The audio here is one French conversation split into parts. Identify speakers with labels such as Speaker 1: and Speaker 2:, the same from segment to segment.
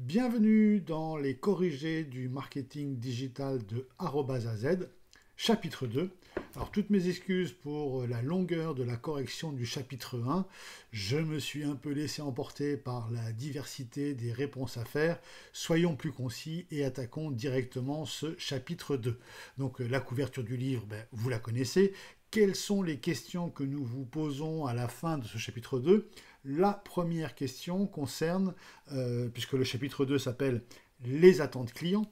Speaker 1: Bienvenue dans les corrigés du marketing digital de AZ, chapitre 2. Alors toutes mes excuses pour la longueur de la correction du chapitre 1. Je me suis un peu laissé emporter par la diversité des réponses à faire. Soyons plus concis et attaquons directement ce chapitre 2. Donc euh, la couverture du livre, ben, vous la connaissez. Quelles sont les questions que nous vous posons à la fin de ce chapitre 2 la première question concerne, euh, puisque le chapitre 2 s'appelle Les attentes clients,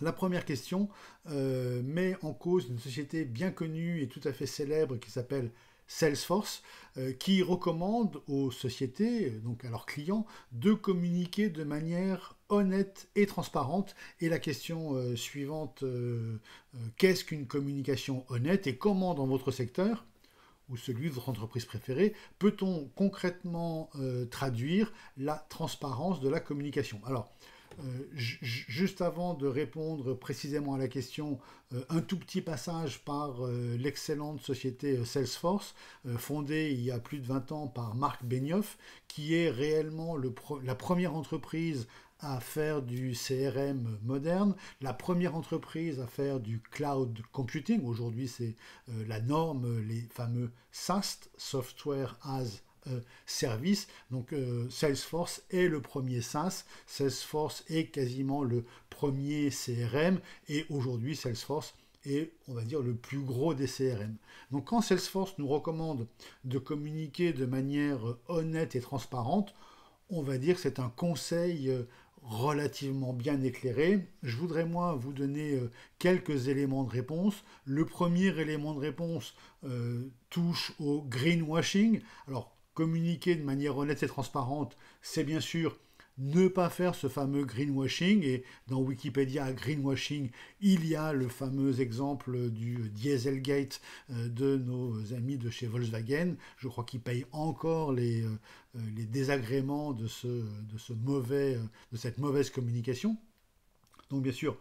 Speaker 1: la première question euh, met en cause une société bien connue et tout à fait célèbre qui s'appelle Salesforce, euh, qui recommande aux sociétés, donc à leurs clients, de communiquer de manière honnête et transparente. Et la question suivante, qu'est-ce qu'une communication honnête et comment dans votre secteur ou celui de votre entreprise préférée, peut-on concrètement euh, traduire la transparence de la communication Alors, euh, juste avant de répondre précisément à la question, euh, un tout petit passage par l'excellente société Salesforce, fondée il y a plus de 20 ans par Marc Benioff, qui est réellement la première entreprise à faire du CRM moderne, la première entreprise à faire du cloud computing. Aujourd'hui, c'est euh, la norme, les fameux SAST, Software as service. Donc euh, Salesforce est le premier SaaS, Salesforce est quasiment le premier CRM et aujourd'hui Salesforce est, on va dire, le plus gros des CRM. Donc quand Salesforce nous recommande de communiquer de manière euh, honnête et transparente, on va dire que c'est un conseil relativement bien éclairé. Je voudrais moi vous donner euh, quelques éléments de réponse. Le premier élément de réponse euh, touche au greenwashing. Alors communiquer de manière honnête et transparente, c'est bien sûr ne pas faire ce fameux greenwashing. Et dans Wikipédia greenwashing, il y a le fameux exemple du Dieselgate euh, de nos amis de chez Volkswagen. Je crois qu'ils payent encore les, euh, euh, désagréments de, ce, de, ce mauvais, de cette mauvaise communication. Donc bien sûr,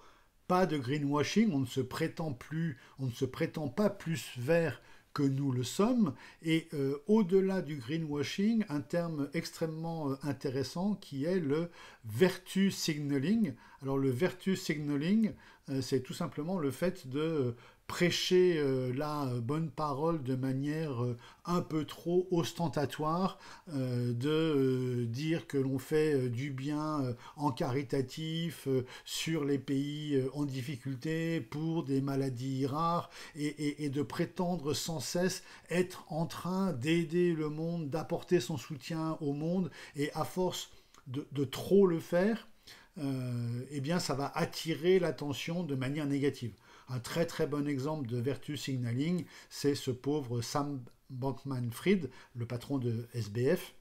Speaker 1: pas de greenwashing, on ne se prétend plus, on ne se prétend pas plus vert que nous le sommes. Et euh, au-delà du greenwashing, un terme extrêmement euh, intéressant qui est le virtue signaling. Alors le virtue signaling, euh, c'est tout simplement le fait de prêcher euh, la euh, bonne parole de manière euh, un peu trop ostentatoire, de dire que l'on fait du bien en caritatif sur les pays en difficulté pour des maladies rares et, de prétendre sans cesse être en train d'aider le monde, d'apporter son soutien au monde et à force de, de trop le faire, eh bien ça va attirer l'attention de manière négative. Un très très bon exemple de vertu signaling, c'est ce pauvre Sam Bankman-Fried, le patron de SBF,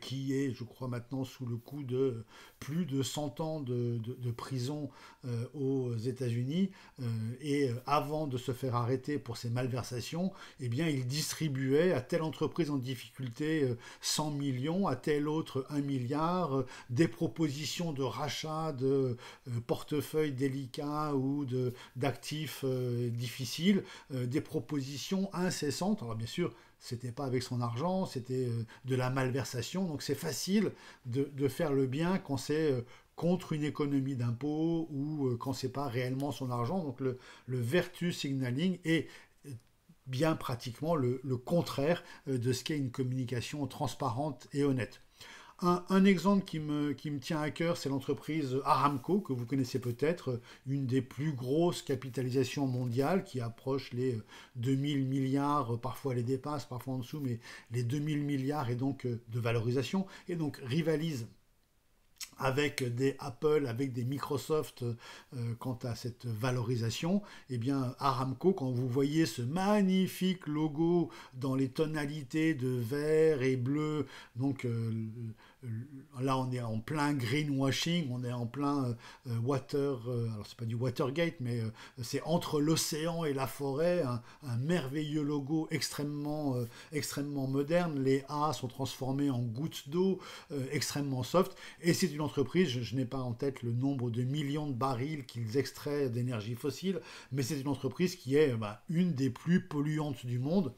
Speaker 1: qui est, je crois, maintenant sous le coup de plus de 100 ans de, prison euh, aux États-Unis. Euh, et euh, avant de se faire arrêter pour ses malversations, eh bien, il distribuait à telle entreprise en difficulté 100 millions, à telle autre 1 milliard, des propositions de rachat de portefeuilles délicats ou d'actifs difficiles, des propositions incessantes. Alors, bien sûr, c'était pas avec son argent, c'était euh, de la malversation. Donc c'est facile de, faire le bien quand c'est euh, contre une économie d'impôts ou euh, quand c'est pas réellement son argent. Donc le, le vertu signaling est bien pratiquement le, le contraire de ce qu'est une communication transparente et honnête. Un, exemple qui me, tient à cœur, c'est l'entreprise Aramco, que vous connaissez peut-être, une des plus grosses capitalisations mondiales qui approche les 2000 euh, milliards, euh, parfois les dépasse, parfois en dessous, mais les 2000 milliards et donc euh, de valorisation, et donc rivalise avec des Apple, avec des Microsoft euh, quant à cette valorisation, eh bien Aramco, quand vous voyez ce magnifique logo dans les tonalités de vert et bleu, donc euh, euh, là on est en plein greenwashing, on est en plein euh, euh, water, alors c'est pas du Watergate, mais c'est entre l'océan et la forêt, un, merveilleux logo extrêmement, extrêmement moderne, les A sont transformés en gouttes d'eau, extrêmement soft, et c'est une entreprise, je, n'ai pas en tête le nombre de millions de barils qu'ils extraient d'énergie fossile, mais c'est une entreprise qui est bah, une des plus polluantes du monde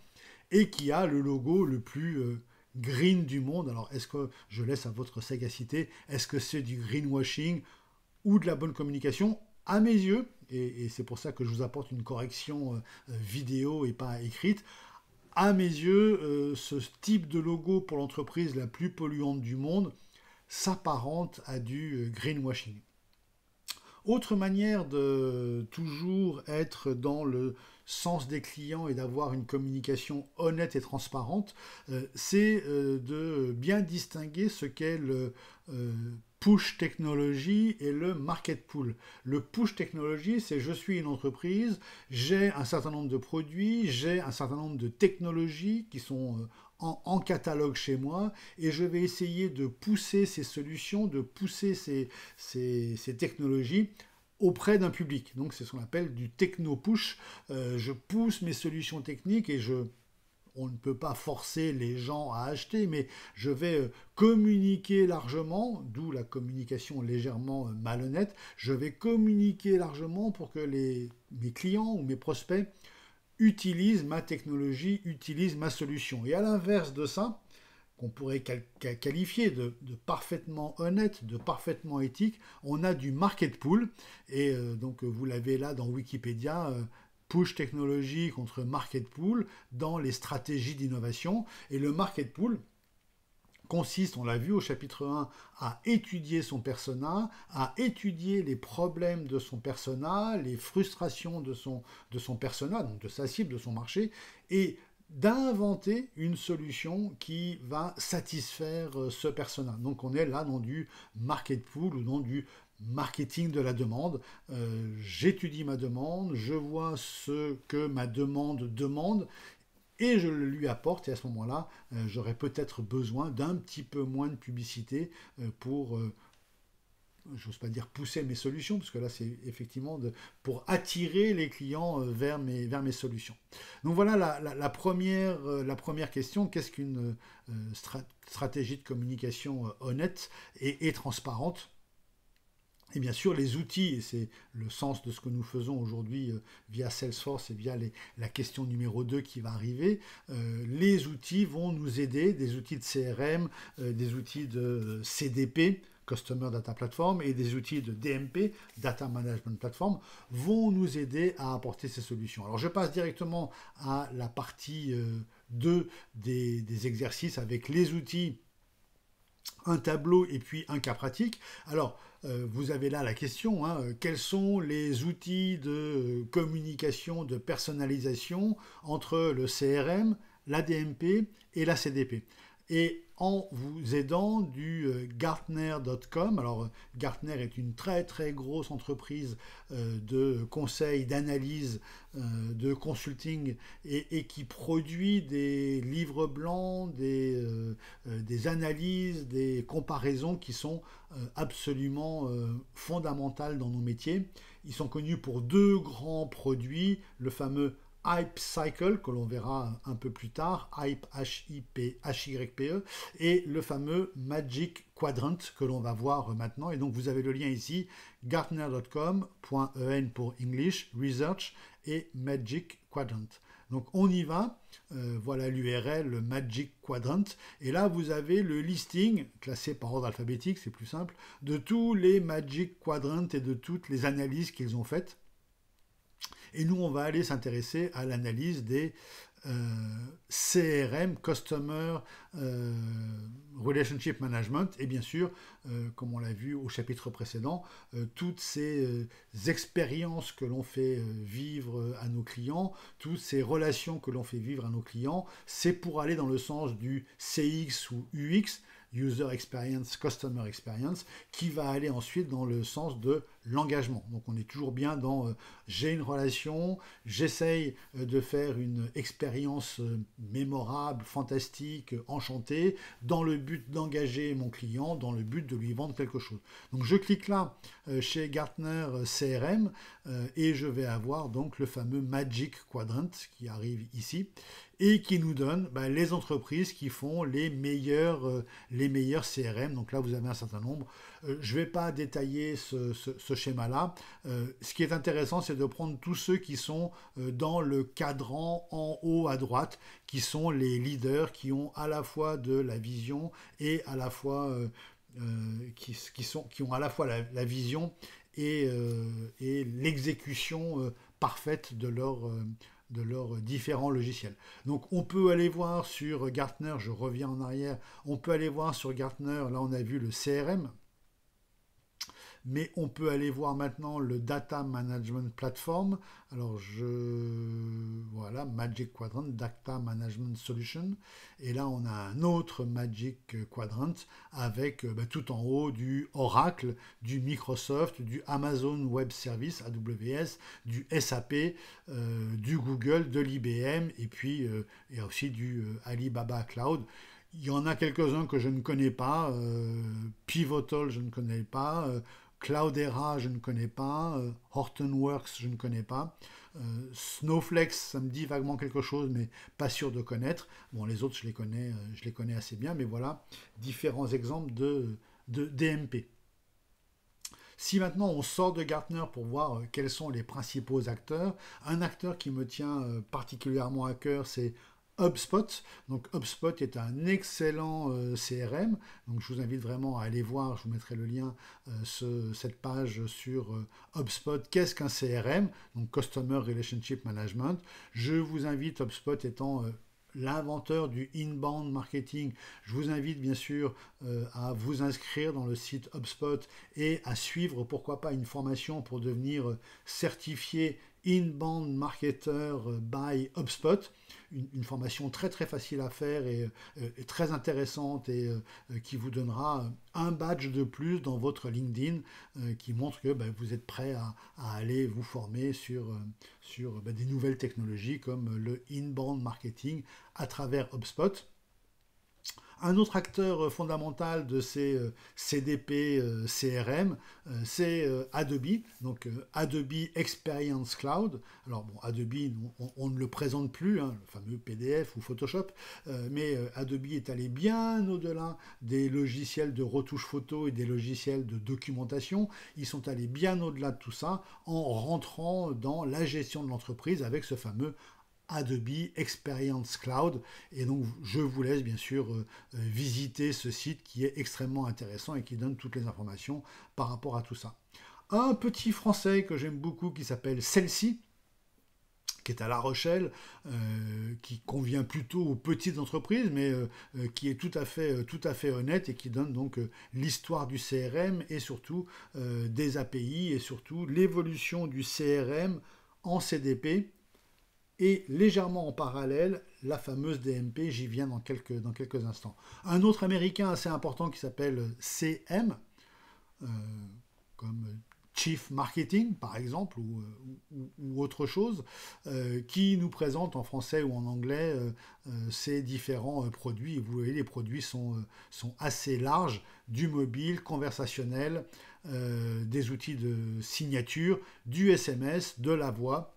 Speaker 1: et qui a le logo le plus green du monde. Alors, est-ce que je laisse à votre sagacité, est-ce que c'est du greenwashing ou de la bonne communication À mes yeux, et, c'est pour ça que je vous apporte une correction euh, euh, vidéo et pas écrite, à mes yeux, euh, ce type de logo pour l'entreprise la plus polluante du monde s'apparente à du greenwashing. Autre manière de toujours être dans le sens des clients et d'avoir une communication honnête et transparente, euh, c'est euh, de bien distinguer ce qu'est le euh, push technologie et le market pool. Le push technologie, c'est je suis une entreprise, j'ai un certain nombre de produits, j'ai un certain nombre de technologies qui sont en, catalogue chez moi et je vais essayer de pousser ces solutions, de pousser ces, technologies auprès d'un public. Donc c'est ce qu'on appelle du techno-push. Euh, je pousse mes solutions techniques et je... On ne peut pas forcer les gens à acheter, mais je vais euh, communiquer largement, d'où la communication légèrement euh, malhonnête, je vais communiquer largement pour que mes clients ou mes prospects utilise ma technologie, utilise ma solution. Et à l'inverse de ça, qu'on pourrait qualifier de, parfaitement honnête, de parfaitement éthique, on a du market pool. Et euh, donc vous l'avez là dans Wikipédia, euh, push technologie contre market pool dans les stratégies d'innovation. Et le market pool, consiste, on l'a vu au chapitre 1, à étudier son persona, à étudier les problèmes de son persona, les frustrations de son, de son persona, donc de sa cible, de son marché, et d'inventer une solution qui va satisfaire euh, ce persona. Donc on est là dans du market pool ou dans du marketing de la demande. Euh, j'étudie ma demande, je vois ce que ma demande demande, et je le lui apporte. Et à ce moment-là, euh, j'aurais peut-être besoin d'un petit peu moins de publicité euh, pour, euh, j'ose pas dire pousser mes solutions, parce que là, c'est effectivement de, pour attirer les clients vers, mes, vers mes solutions. Donc voilà la, première, la première question, qu'est-ce qu'une stratégie de communication honnête et transparente et bien sûr, les outils, et c'est le sens de ce que nous faisons aujourd'hui euh, via Salesforce et via la question numéro 2 qui va arriver, euh, les outils vont nous aider, des outils de CRM, euh, des outils de CDP, Customer Data Platform, et des outils de DMP, Data Management Platform, vont nous aider à apporter ces solutions. Alors je passe directement à la partie 2 des, des exercices avec les outils, un tableau et puis un cas pratique. Alors, euh, vous avez là la question, hein. euh, quels sont les outils de euh, communication, de personnalisation entre le CRM, l'ADMP et la CDP et en vous aidant du euh, Gartner.com. Alors Gartner est une très très grosse entreprise euh, de conseils, d'analyse, euh, de consulting et, qui produit des livres blancs, des analyses, des comparaisons qui sont absolument fondamentales dans nos métiers. Ils sont connus pour deux grands produits, le fameux Hype Cycle, que l'on verra un peu plus tard, Hype H-Y-P-E, et le fameux Magic Quadrant, que l'on va voir maintenant. Et donc, vous avez le lien ici, gartner.com.en pour English, Research, et Magic Quadrant. Donc on y va, euh, voilà l'URL le Magic Quadrant, et là vous avez le listing, classé par ordre alphabétique, c'est plus simple, de tous les Magic Quadrant et de toutes les analyses qu'ils ont faites. Et nous, on va aller s'intéresser à l'analyse des euh, CRM, Customer euh, Relationship Management, et bien sûr, euh, comme on l'a vu au chapitre précédent, toutes ces expériences que l'on fait vivre à nos clients, toutes ces relations que l'on fait vivre à nos clients, c'est pour aller dans le sens du CX ou UX, user experience, customer experience, qui va aller ensuite dans le sens de l'engagement. Donc on est toujours bien dans euh, j'ai une relation, j'essaye euh, de faire une expérience euh, mémorable, fantastique, enchantée, dans le but d'engager mon client, dans le but de lui vendre quelque chose. Donc je clique là chez Gartner CRM et je vais avoir donc le fameux Magic Quadrant qui arrive ici et qui nous donne bah, les entreprises qui font les meilleurs, euh, les meilleurs CRM. Donc là, vous avez un certain nombre. Euh, je ne vais pas détailler ce, schéma-là. Euh, ce qui est intéressant, c'est de prendre tous ceux qui sont dans le cadran en haut à droite, qui sont les leaders qui ont à la fois de la vision et à la fois... Qui, sont, qui ont à la fois la, vision et l'exécution parfaite de leur, de leurs différents logiciels. Donc on peut aller voir sur Gartner, je reviens en arrière, on peut aller voir sur Gartner, là on a vu le CRM, mais on peut aller voir maintenant le Data Management Platform. Alors je voilà Magic Quadrant Data Management Solution et là on a un autre Magic Quadrant avec euh, bah, tout en haut du Oracle, du Microsoft, du Amazon Web Service AWS, du SAP, euh, du Google, de l'IBM et puis euh, et aussi du Alibaba Cloud. Il y en a quelques-uns que je ne connais pas. Pivotal, je ne connais pas. Cloudera, je ne connais pas. Euh, Hortonworks, je ne connais pas. Euh, Snowflex, ça me dit vaguement quelque chose, mais pas sûr de connaître. Bon, les autres, je les connais, euh, je les connais assez bien, mais voilà différents exemples de, de DMP. Si maintenant on sort de Gartner pour voir quels sont les principaux acteurs, un acteur qui me tient particulièrement à cœur, c'est HubSpot. Donc HubSpot est un excellent euh, CRM. Donc je vous invite vraiment à aller voir, je vous mettrai le lien, euh, cette page sur euh, HubSpot. Qu'est-ce qu'un CRM Donc Customer Relationship Management. Je vous invite, HubSpot étant l'inventeur du inbound marketing. Je vous invite bien sûr à vous inscrire dans le site HubSpot et à suivre pourquoi pas une formation pour devenir certifié Inbound Marketer euh, by HubSpot, une, formation très très facile à faire et, euh, très intéressante et euh, qui vous donnera un badge de plus dans votre LinkedIn qui montre que ben, vous êtes prêt à, aller vous former sur, sur ben, des nouvelles technologies comme le inbound marketing à travers HubSpot. Un autre acteur euh, fondamental de ces euh, CDP euh, CRM, c'est Adobe, donc Adobe Experience Cloud. Alors bon, Adobe, on, ne le présente plus, hein, le fameux PDF ou Photoshop, mais Adobe est allé bien au-delà des logiciels de retouche photo et des logiciels de documentation. Ils sont allés bien au-delà de tout ça en rentrant dans la gestion de l'entreprise avec ce fameux Adobe Experience Cloud. Et donc, je vous laisse bien sûr euh, euh, visiter ce site qui est extrêmement intéressant et qui donne toutes les informations par rapport à tout ça. Un petit français que j'aime beaucoup qui s'appelle Celsi qui est à La Rochelle, euh, qui convient plutôt aux petites entreprises, mais qui est tout à, fait, tout à fait honnête et qui donne donc l'histoire du CRM et surtout des API et surtout l'évolution du CRM en CDP et légèrement en parallèle la fameuse DMP, j'y viens dans quelques, dans quelques instants. Un autre américain assez important qui s'appelle CM, euh, comme Chief Marketing par exemple, ou, euh, autre chose, euh, qui nous présente en français ou en anglais ces différents produits. vous voyez, les produits sont, sont assez larges, du mobile, conversationnel, des outils de signature, du SMS, de la voix,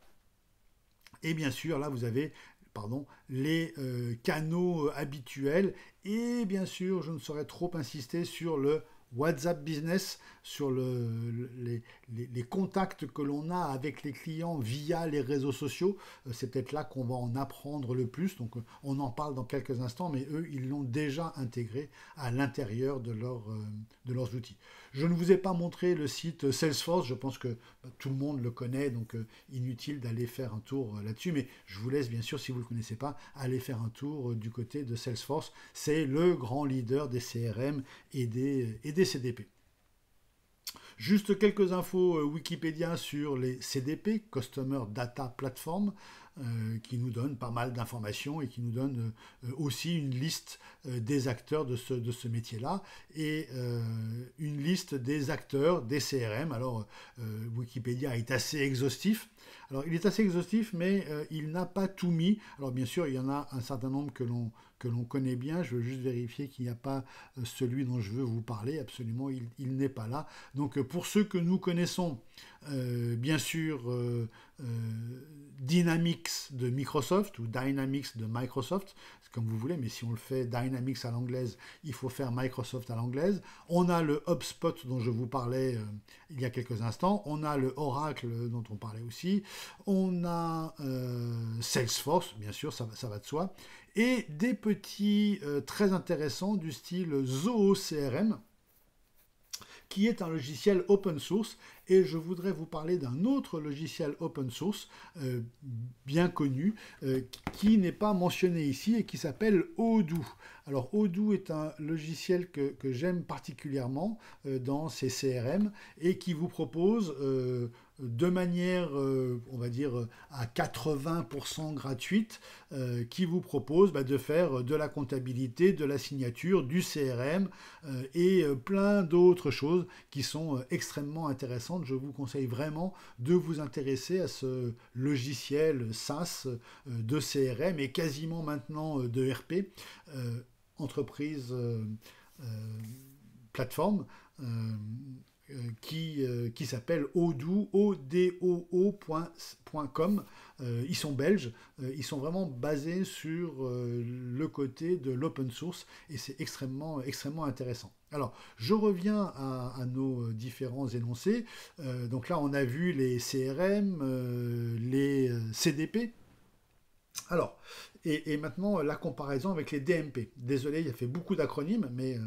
Speaker 1: et bien sûr, là, vous avez pardon, les euh, canaux euh, habituels. Et bien sûr, je ne saurais trop insister sur le WhatsApp Business, sur les, contacts que l'on a avec les clients via les réseaux sociaux. Euh, c'est peut-être là qu'on va en apprendre le plus. Donc on en parle dans quelques instants, mais eux, ils l'ont déjà intégré à l'intérieur de leurs outils. Je ne vous ai pas montré le site Salesforce, je pense que bah, tout le monde le connaît, donc euh, inutile d'aller faire un tour euh, là-dessus, mais je vous laisse bien sûr, si vous ne le connaissez pas, aller faire un tour euh, du côté de Salesforce. C'est le grand leader des CRM et des, et des CDP. Juste quelques infos Wikipédia sur les CDP, Customer Data Platform. Euh, qui nous donne pas mal d'informations et qui nous donne euh, aussi une liste euh, des acteurs de ce, métier-là et une liste des acteurs des CRM. Alors Wikipédia est assez exhaustif. Alors il est assez exhaustif, mais il n'a pas tout mis. Alors bien sûr, il y en a un certain nombre que l'on que l'on connaît bien. Je veux juste vérifier qu'il n'y a pas euh, celui dont je veux vous parler. Absolument, il, n'est pas là. Donc euh, pour ceux que nous connaissons, euh, bien sûr, Dynamics de Microsoft ou Dynamics de Microsoft, comme vous voulez, mais si on le fait Dynamics à l'anglaise, il faut faire Microsoft à l'anglaise. On a le HubSpot dont je vous parlais il y a quelques instants. On a le Oracle dont on parlait aussi. On a Salesforce, bien sûr, ça, ça va de soi et des petits euh, très intéressants du style CRM, qui est un logiciel open source. Et je voudrais vous parler d'un autre logiciel open source euh, bien connu euh, qui n'est pas mentionné ici et qui s'appelle Odoo. Alors Odoo est un logiciel que, j'aime particulièrement dans ces CRM et qui vous propose de manière, euh, on va dire, à 80% gratuite, euh, qui vous propose bah, de faire de la comptabilité, de la signature, du CRM euh, et plein d'autres choses qui sont extrêmement intéressantes. Je vous conseille vraiment de vous intéresser à ce logiciel SaaS de CRM et quasiment maintenant de RP, entreprise plateforme euh, qui, euh, qui s'appelle odoo.com. -O -O euh, ils sont belges, ils sont vraiment basés sur le côté de l'open source et c'est extrêmement, extrêmement intéressant. Alors, je reviens à, nos différents énoncés. donc là, on a vu les CRM, les CDP. Alors, et, maintenant la comparaison avec les DMP. Désolé, il y a fait beaucoup d'acronymes, mais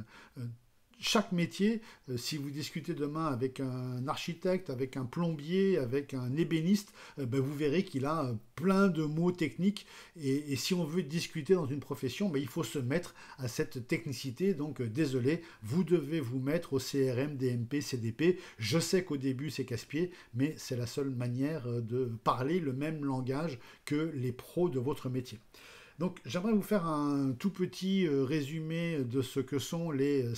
Speaker 1: chaque métier, euh, si vous discutez demain avec un architecte, avec un plombier, avec un ébéniste, euh, ben, vous verrez qu'il a euh, plein de mots techniques. Et, si on veut discuter dans une profession, ben, il faut se mettre à cette technicité. Donc désolé, vous devez vous mettre au CRM, DMP, CDP. Je sais qu'au début c'est casse-pied, mais c'est la seule manière de parler le même langage que les pros de votre métier. Donc j'aimerais vous faire un tout petit euh, résumé de ce que sont les euh,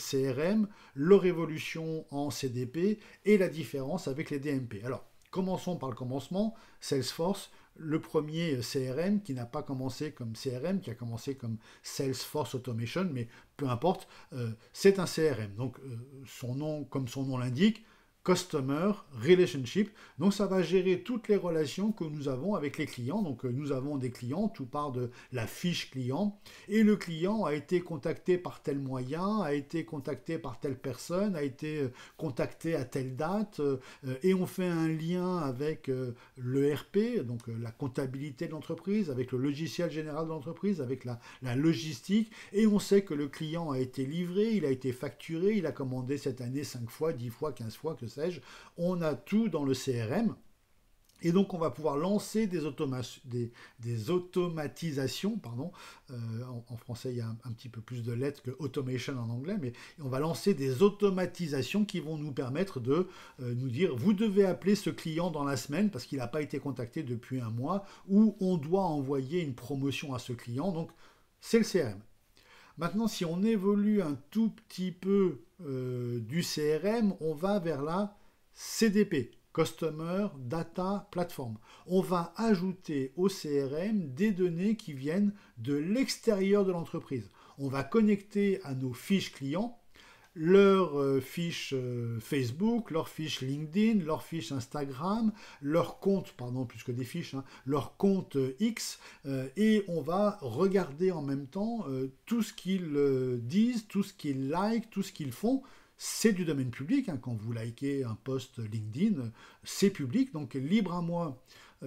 Speaker 1: CRM, leur évolution en CDP et la différence avec les DMP. Alors commençons par le commencement, Salesforce, le premier euh, CRM qui n'a pas commencé comme CRM, qui a commencé comme Salesforce Automation, mais peu importe, c'est un CRM. Donc son nom, comme son nom l'indique, Customer Relationship. Donc ça va gérer toutes les relations que nous avons avec les clients. Donc euh, nous avons des clients, tout part de la fiche client. Et le client a été contacté par tel moyen, a été contacté par telle personne, a été euh, contacté à telle date. Euh, et on fait un lien avec l'ERP, donc la comptabilité de l'entreprise, avec le logiciel général de l'entreprise, avec la, logistique. Et on sait que le client a été livré, il a été facturé, il a commandé cette année 5 fois, 10 fois, 15 fois, que on a tout dans le CRM. Et donc, on va pouvoir lancer des, automatisations. Pardon. Euh, en, français, il y a un, petit peu plus de lettres que automation en anglais, mais on va lancer des automatisations qui vont nous permettre de euh, nous dire vous devez appeler ce client dans la semaine parce qu'il n'a pas été contacté depuis un mois, ou on doit envoyer une promotion à ce client. Donc, c'est le CRM. Maintenant, si on évolue un tout petit peu euh, du CRM, on va vers la CDP, Customer Data Platform. On va ajouter au CRM des données qui viennent de l'extérieur de l'entreprise. On va connecter à nos fiches clients leur euh, fiche euh, Facebook, leur fiche LinkedIn, leur fiche Instagram, leur compte, pardon, plus que des fiches, hein, leur compte euh, X, et on va regarder en même temps tout ce qu'ils disent, tout ce qu'ils likent, tout ce qu'ils font. C'est du domaine public, hein. quand vous likez un post LinkedIn, c'est public, donc libre à moi,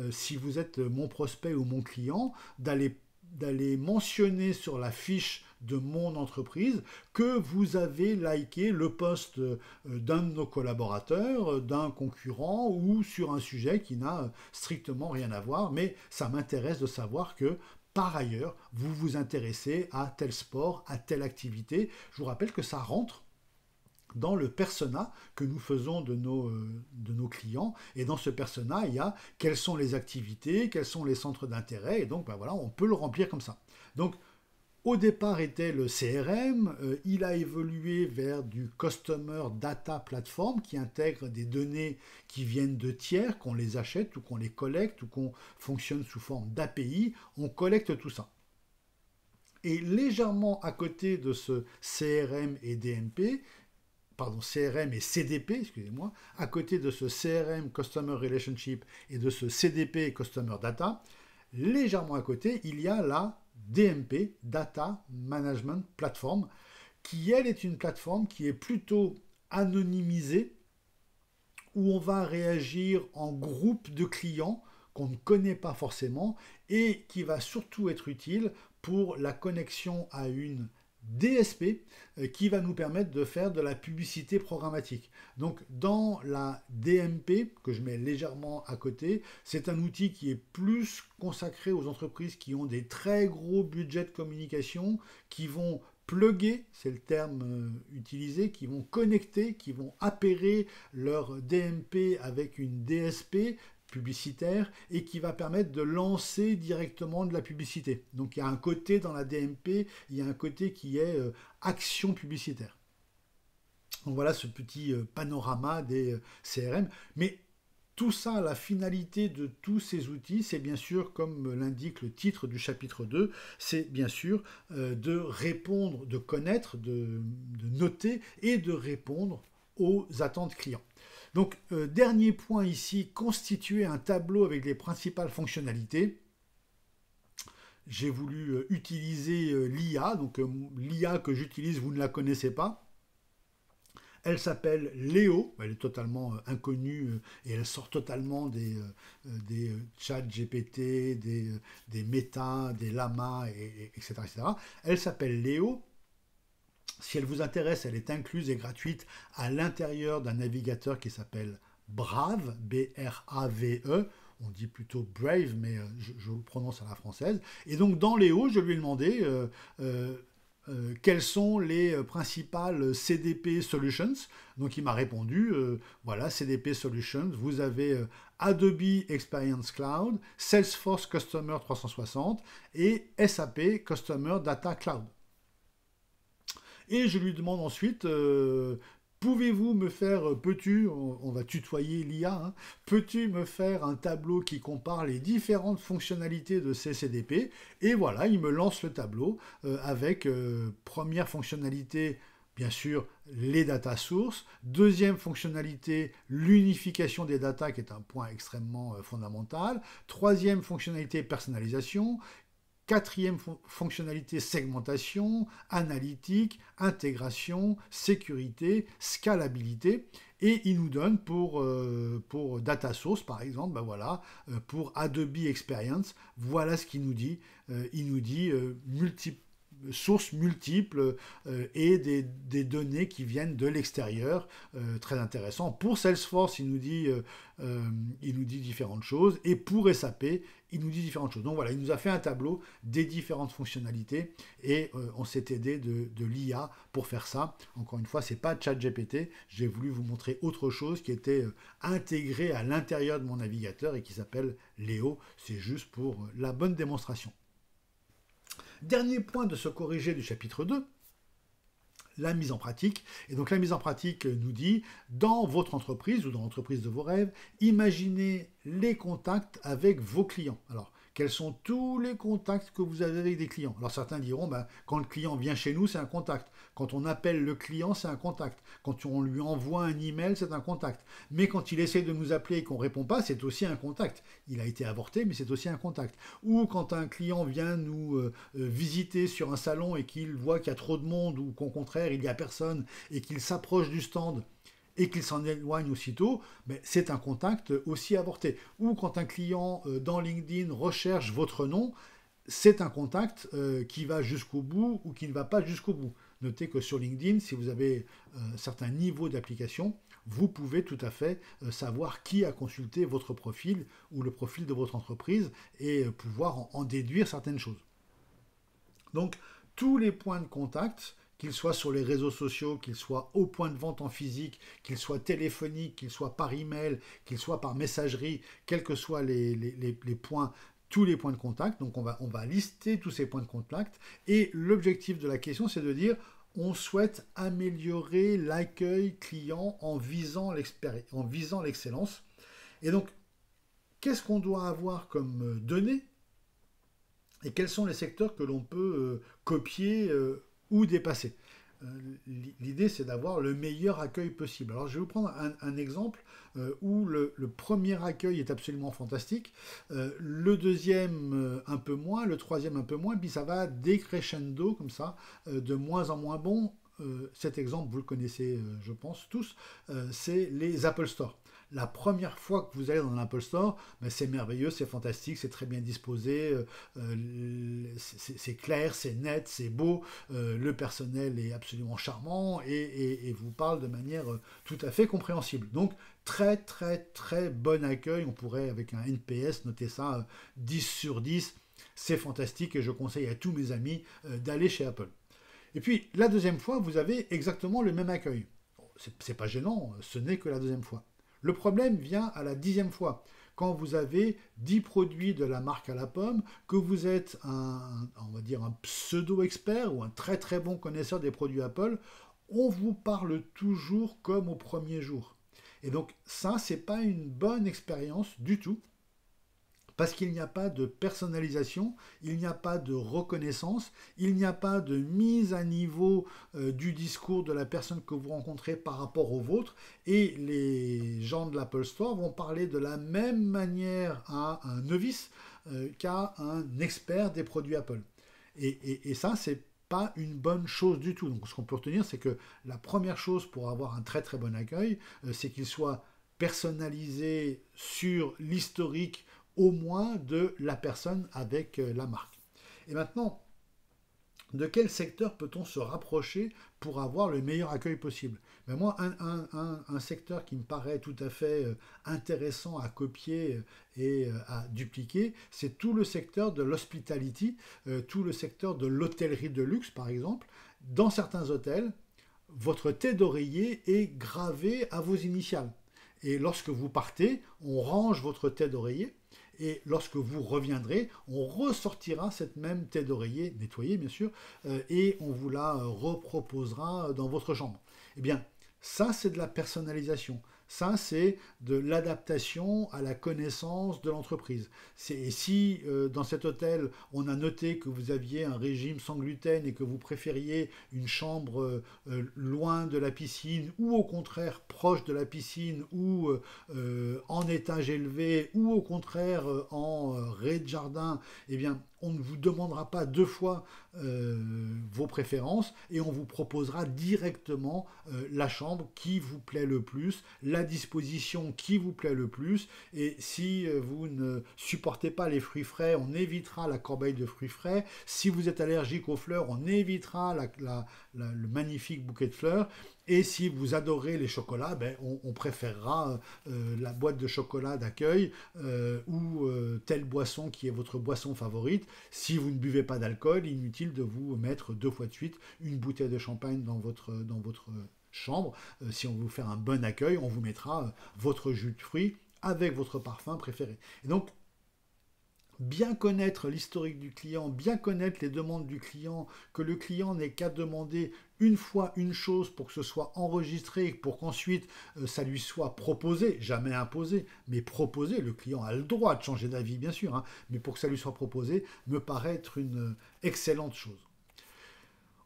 Speaker 1: si vous êtes mon prospect ou mon client, d'aller d'aller mentionner sur la fiche de mon entreprise que vous avez liké le poste euh, d'un de nos collaborateurs, euh, d'un concurrent ou sur un sujet qui n'a euh, strictement rien à voir, mais ça m'intéresse de savoir que par ailleurs, vous vous intéressez à tel sport, à telle activité. Je vous rappelle que ça rentre dans le persona que nous faisons de nos, de nos clients. Et dans ce persona, il y a quelles sont les activités, quels sont les centres d'intérêt. Et donc, ben voilà, on peut le remplir comme ça. Donc, au départ était le CRM, euh, il a évolué vers du Customer Data Platform qui intègre des données qui viennent de tiers, qu'on les achète ou qu'on les collecte ou qu'on fonctionne sous forme d'API, on collecte tout ça. Et légèrement à côté de ce CRM et DMP, pardon, CRM et CDP, excusez-moi, à côté de ce CRM Customer Relationship et de ce CDP Customer Data, légèrement à côté, il y a la DMP, Data Management Platform, qui elle est une plateforme qui est plutôt anonymisée, où on va réagir en groupe de clients qu'on ne connaît pas forcément et qui va surtout être utile pour la connexion à une DSP euh, qui va nous permettre de faire de la publicité programmatique. Donc dans la DMP, que je mets légèrement à côté, c'est un outil qui est plus consacré aux entreprises qui ont des très gros budgets de communication, qui vont plugger, c'est le terme euh, utilisé, qui vont connecter, qui vont appairer leur DMP avec une DSP publicitaire et qui va permettre de lancer directement de la publicité. Donc il y a un côté dans la DMP, il y a un côté qui est euh, action publicitaire. Donc voilà ce petit euh, panorama des euh, CRM. Mais tout ça, la finalité de tous ces outils, c'est bien sûr, comme l'indique le titre du chapitre 2, c'est bien sûr de répondre, de connaître, de noter et de répondre aux attentes clients. Donc, euh, dernier point ici, constituer un tableau avec les principales fonctionnalités. J'ai voulu euh, utiliser euh, l'IA, donc l'IA que j'utilise, vous ne la connaissez pas. Elle s'appelle Léo, elle est totalement inconnue et elle sort totalement des, des chats GPT, des, des des lamas, etc., etc. Elle s'appelle Léo, si elle vous intéresse, elle est incluse et gratuite à l'intérieur d'un navigateur qui s'appelle Brave, B-R-A-V-E. On dit plutôt Brave, mais euh, je, le prononce à la française. Et donc dans les hauts, je lui ai demandé euh, euh, quelles sont les principales CDP Solutions. Donc il m'a répondu, voilà, CDP Solutions, vous avez Adobe Experience Cloud, Salesforce Customer 360 et SAP Customer Data Cloud. Et je lui demande ensuite, euh, pouvez-vous me faire, euh, peux-tu, on, va tutoyer l'IA, hein, peux-tu me faire un tableau qui compare les différentes fonctionnalités de CCDP Et voilà, il me lance le tableau euh, avec première fonctionnalité bien sûr les data sources. Deuxième fonctionnalité, l'unification des data qui est un point extrêmement fondamental. Troisième fonctionnalité, personnalisation. Quatrième fonctionnalité, segmentation, analytique, intégration, sécurité, scalabilité. Et il nous donne pour, euh, Data Source, par exemple, ben voilà, euh, pour Adobe Experience, voilà ce qu'il nous dit. Euh, il nous dit sources multiples et des, données qui viennent de l'extérieur. très intéressant. Pour Salesforce, il il nous dit différentes choses. Et pour SAP, il nous dit différentes choses. Donc voilà, il nous a fait un tableau des différentes fonctionnalités et euh, on s'est aidé de, l'IA pour faire ça. Encore une fois, c'est pas ChatGPT, j'ai voulu vous montrer autre chose qui était euh, intégré à l'intérieur de mon navigateur et qui s'appelle Léo. C'est juste pour euh, la bonne démonstration. Dernier point de se corriger du chapitre 2, la mise en pratique. Et donc la mise en pratique nous dit, dans votre entreprise ou dans l'entreprise de vos rêves, imaginez les contacts avec vos clients. Alors, quels sont tous les contacts que vous avez avec des clients Alors certains diront, ben, quand le client vient chez nous, c'est un contact. Quand on appelle le client, c'est un contact. Quand on lui envoie un email, c'est un contact. Mais quand il essaie de nous appeler et qu'on ne répond pas, c'est aussi un contact. Il a été avorté, mais c'est aussi un contact. Ou quand un client vient nous euh, euh, visiter sur un salon et qu'il voit qu'il y a trop de monde ou qu'au contraire, il n'y a personne et qu'il s'approche du stand et qu'il s'en éloigne aussitôt, c'est un contact aussi avorté. Ou quand un client euh, dans LinkedIn recherche votre nom, c'est un contact euh, qui va jusqu'au bout ou qui ne va pas jusqu'au bout. Notez que sur LinkedIn, si vous avez un euh, certains niveaux d'application, vous pouvez tout à fait savoir qui a consulté votre profil ou le profil de votre entreprise et pouvoir en déduire certaines choses. Donc, tous les points de contact qu'ils soient sur les réseaux sociaux, qu'ils soient au point de vente en physique, qu'ils soient téléphoniques, qu'ils soient par email, qu'ils soient par messagerie, quels que soient les, points tous les points de contact. Donc on va, on va lister tous ces points de contact. Et l'objectif de la question, c'est de dire, on souhaite améliorer l'accueil client en visant l'excellence. Et donc, qu'est-ce qu'on doit avoir comme euh, données et quels sont les secteurs que l'on peut euh, copier euh, ou dépasser. Euh, l'idée, c'est d'avoir le meilleur accueil possible. Alors, je vais vous prendre un, exemple euh, où le, premier accueil est absolument fantastique, euh, le deuxième un peu moins, le troisième un peu moins, puis ça va décrescendo comme ça, de moins en moins bon. cet exemple, vous le connaissez, je pense, tous, c'est les Apple Store la première fois que vous allez dans l'Apple Store, ben, c'est merveilleux, c'est fantastique, c'est très bien disposé, euh, euh, c'est clair, c'est net, c'est beau, euh, le personnel est absolument charmant et, et, vous parle de manière tout à fait compréhensible. Donc très très très bon accueil, on pourrait avec un NPS noter ça 10 sur 10, c'est fantastique et je conseille à tous mes amis d'aller chez Apple. Et puis la deuxième fois, vous avez exactement le même accueil. C'est pas gênant, ce n'est que la deuxième fois. Le problème vient à la dixième fois. Quand vous avez 10 produits de la marque à la pomme, que vous êtes un, on va dire un pseudo-expert ou un très très bon connaisseur des produits Apple, on vous parle toujours comme au premier jour. Et donc ça, n'est pas une bonne expérience du tout parce qu'il n'y a pas de personnalisation, il n'y a pas de reconnaissance, il n'y a pas de mise à niveau euh, du discours de la personne que vous rencontrez par rapport au vôtre, et les gens de l'Apple Store vont parler de la même manière à un novice euh, qu'à un expert des produits Apple. Et, ça, ce ça, c'est pas une bonne chose du tout. Donc ce qu'on peut retenir, c'est que la première chose pour avoir un très très bon accueil, euh, c'est qu'il soit personnalisé sur l'historique au moins de la personne avec euh, la marque. Et maintenant, de quel secteur peut-on se rapprocher pour avoir le meilleur accueil possible mais ben Moi, un, un, secteur qui me paraît tout à fait euh, intéressant à copier euh, et à dupliquer, c'est tout le secteur de l'hospitality, tout le secteur de l'hôtellerie de luxe, par exemple. Dans certains hôtels, votre thé d'oreiller est gravé à vos initiales. Et lorsque vous partez, on range votre tête d'oreiller et lorsque vous reviendrez, on ressortira cette même tête d'oreiller, nettoyée bien sûr, euh, et on vous la reproposera dans votre chambre. Eh bien, ça, c'est de la personnalisation. Ça, c'est de l'adaptation à la connaissance de l'entreprise. Et si euh, dans cet hôtel, on a noté que vous aviez un régime sans gluten et que vous préfériez une chambre euh, euh, loin de la piscine ou au contraire proche de la piscine ou en étage élevé ou au contraire en rez de jardin, eh bien, on ne vous demandera pas deux fois euh, vos préférences et on vous proposera directement euh, la chambre qui vous plaît le plus, la disposition qui vous plaît le plus. Et si euh, vous ne supportez pas les fruits frais, on évitera la corbeille de fruits frais. Si vous êtes allergique aux fleurs, on évitera le magnifique bouquet de fleurs. Et si vous adorez les chocolats, ben, on, préférera euh, euh, la boîte de chocolat d'accueil euh, ou telle boisson qui est votre boisson favorite. Si vous ne buvez pas d'alcool, inutile de vous mettre deux fois de suite une bouteille de champagne dans votre, dans votre chambre. si on veut vous faire un bon accueil, on vous mettra votre jus de fruits avec votre parfum préféré. Et donc, bien connaître l'historique du client, bien connaître les demandes du client, que le client n'ait qu'à demander une fois une chose pour que ce soit enregistré, pour qu'ensuite euh, ça lui soit proposé, jamais imposé, mais proposé, le client a le droit de changer d'avis bien sûr, hein. mais pour que ça lui soit proposé, me paraît être une euh, excellente chose.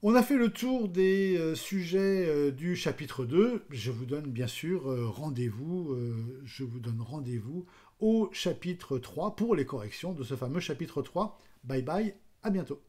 Speaker 1: On a fait le tour des euh, sujets du chapitre 2. Je vous donne bien sûr rendez-vous. je vous donne rendez-vous au chapitre 3 pour les corrections de ce fameux chapitre 3. Bye bye, à bientôt.